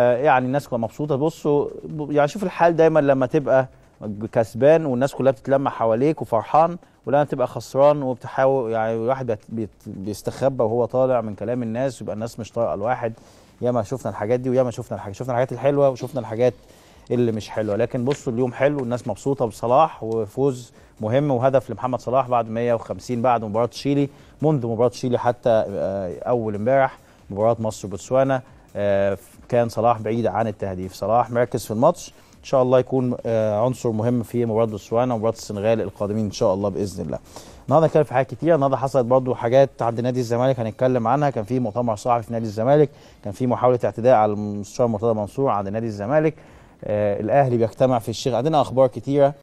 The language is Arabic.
آه، يعني الناس مبسوطه بصوا يعني شوف الحال دايما لما تبقى كسبان والناس كلها بتتلمع حواليك وفرحان ولما تبقى خسران وبتحاول يعني الواحد بيستخبى وهو طالع من كلام الناس ويبقى الناس مش طايقه الواحد ياما شفنا الحاجات دي وياما شفنا الحاجات شفنا الحاجات الحلوه وشفنا الحاجات اللي مش حلوه لكن بصوا اليوم حلو والناس مبسوطه بصلاح وفوز مهم وهدف لمحمد صلاح بعد 150 بعد مباراه تشيلي منذ مباراه تشيلي حتى آه، اول امبارح مباراه مصر وبوتسوانا آه، كان صلاح بعيد عن التهديف صلاح مركز في الماتش ان شاء الله يكون آه، عنصر مهم في مباراه بوتسوانا ومباراه السنغال القادمين ان شاء الله باذن الله النهارده كان في حاجات كتير النهارده حصلت برضو حاجات عند نادي الزمالك هنتكلم عنها كان في مؤتمر صحفي في نادي الزمالك كان في محاوله اعتداء على المستشار مرتضى منصور عند نادي الزمالك آه الاهلي بيجتمع في الشيخ عندنا اخبار كتيره